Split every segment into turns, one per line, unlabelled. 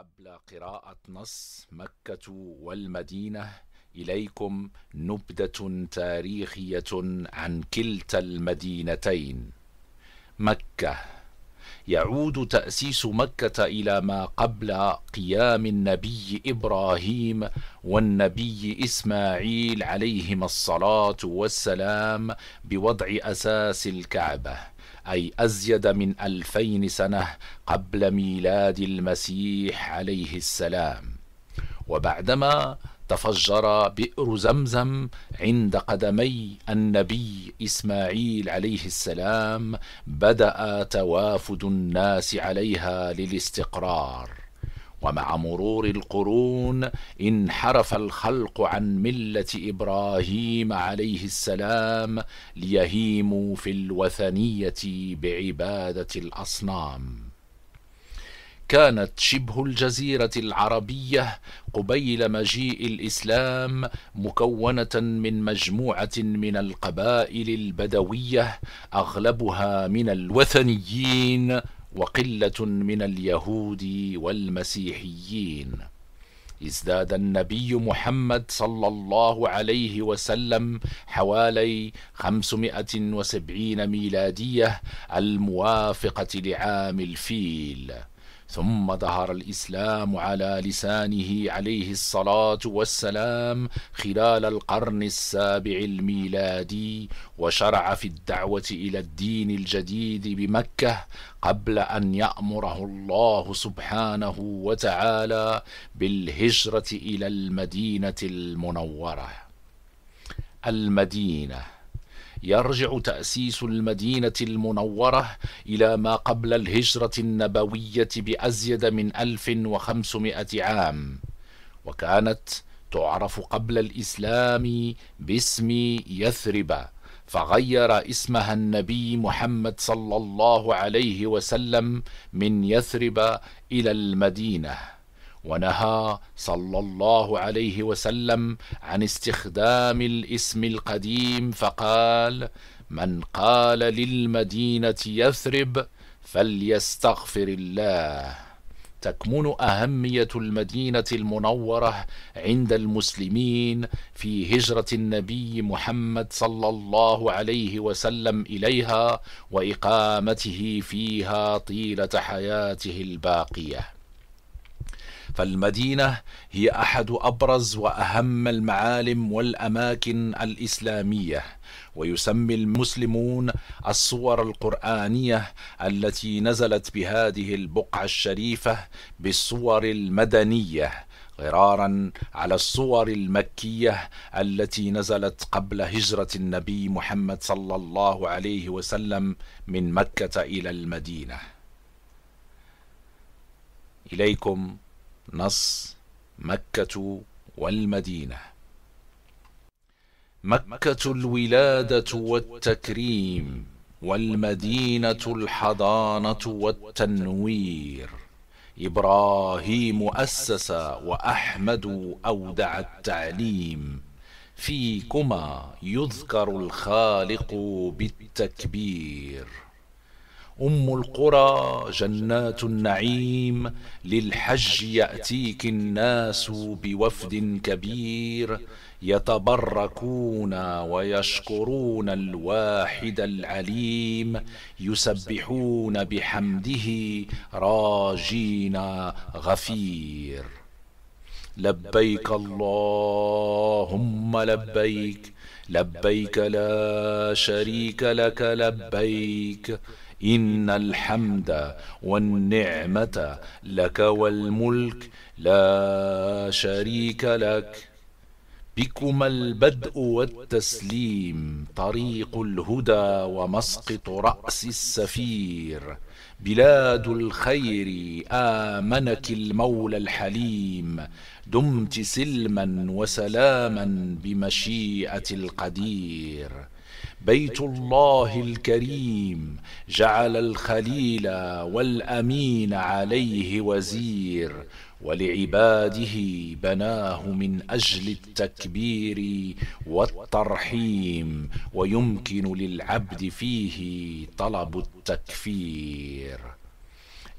قبل قراءة نص مكة والمدينة إليكم نبدة تاريخية عن كلتا المدينتين مكة يعود تأسيس مكة إلى ما قبل قيام النبي إبراهيم والنبي إسماعيل عليهما الصلاة والسلام بوضع أساس الكعبة أي أزيد من ألفين سنة قبل ميلاد المسيح عليه السلام وبعدما تفجر بئر زمزم عند قدمي النبي إسماعيل عليه السلام بدأ توافد الناس عليها للاستقرار ومع مرور القرون انحرف الخلق عن ملة إبراهيم عليه السلام ليهيموا في الوثنية بعبادة الأصنام كانت شبه الجزيرة العربية قبيل مجيء الإسلام مكونة من مجموعة من القبائل البدوية أغلبها من الوثنيين وقلة من اليهود والمسيحيين ازداد النبي محمد صلى الله عليه وسلم حوالي 570 ميلادية الموافقة لعام الفيل ثم ظهر الإسلام على لسانه عليه الصلاة والسلام خلال القرن السابع الميلادي وشرع في الدعوة إلى الدين الجديد بمكة قبل أن يأمره الله سبحانه وتعالى بالهجرة إلى المدينة المنورة المدينة يرجع تأسيس المدينة المنورة إلى ما قبل الهجرة النبوية بأزيد من 1500 عام وكانت تعرف قبل الإسلام باسم يثرب فغير اسمها النبي محمد صلى الله عليه وسلم من يثرب إلى المدينة ونهى صلى الله عليه وسلم عن استخدام الاسم القديم فقال من قال للمدينة يثرب فليستغفر الله تكمن أهمية المدينة المنورة عند المسلمين في هجرة النبي محمد صلى الله عليه وسلم إليها وإقامته فيها طيلة حياته الباقية فالمدينة هي أحد أبرز وأهم المعالم والأماكن الإسلامية ويسمي المسلمون الصور القرآنية التي نزلت بهذه البقعة الشريفة بالصور المدنية غرارا على الصور المكية التي نزلت قبل هجرة النبي محمد صلى الله عليه وسلم من مكة إلى المدينة إليكم نص مكة والمدينة مكة الولادة والتكريم والمدينة الحضانة والتنوير إبراهيم أسس وأحمد أودع التعليم فيكما يذكر الخالق بالتكبير أم القرى جنات النعيم للحج يأتيك الناس بوفد كبير يتبركون ويشكرون الواحد العليم يسبحون بحمده راجين غفير لبيك اللهم لبيك لبيك لا شريك لك لبيك إن الحمد والنعمة لك والملك لا شريك لك بكما البدء والتسليم طريق الهدى ومسقط رأس السفير بلاد الخير آمنك المولى الحليم دمت سلما وسلاما بمشيئة القدير بيت الله الكريم جعل الخليل والامين عليه وزير ولعباده بناه من اجل التكبير والترحيم ويمكن للعبد فيه طلب التكفير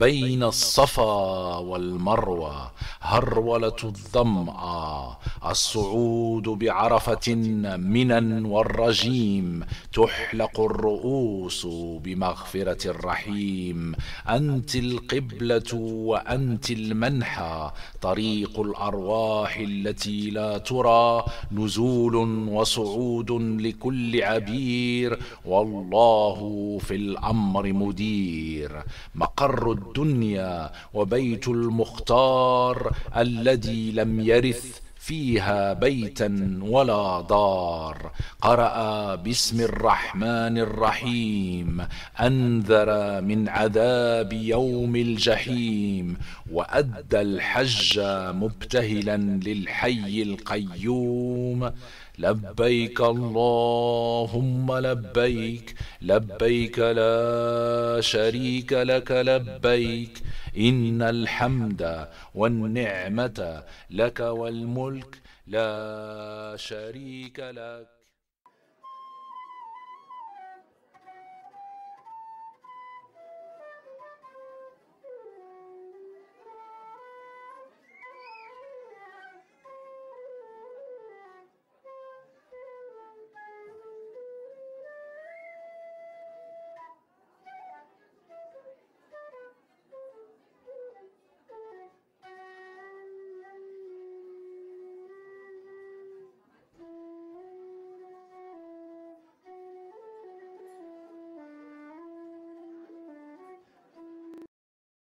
بين الصفا والمروى هرولة الظمأ الصعود بعرفة منا والرجيم تحلق الرؤوس بمغفرة الرحيم أنت القبلة وأنت المنحى طريق الأرواح التي لا ترى نزول وصعود لكل عبير والله في الأمر مدير مقر الدنيا وبيت المختار الذي لم يرث فيها بيتا ولا دار قرأ بسم الرحمن الرحيم أنذر من عذاب يوم الجحيم وأدى الحج مبتهلا للحي القيوم لبيك اللهم لبيك لبيك لا شريك لك لبيك إن الحمد والنعمة لك والملك لا شريك لك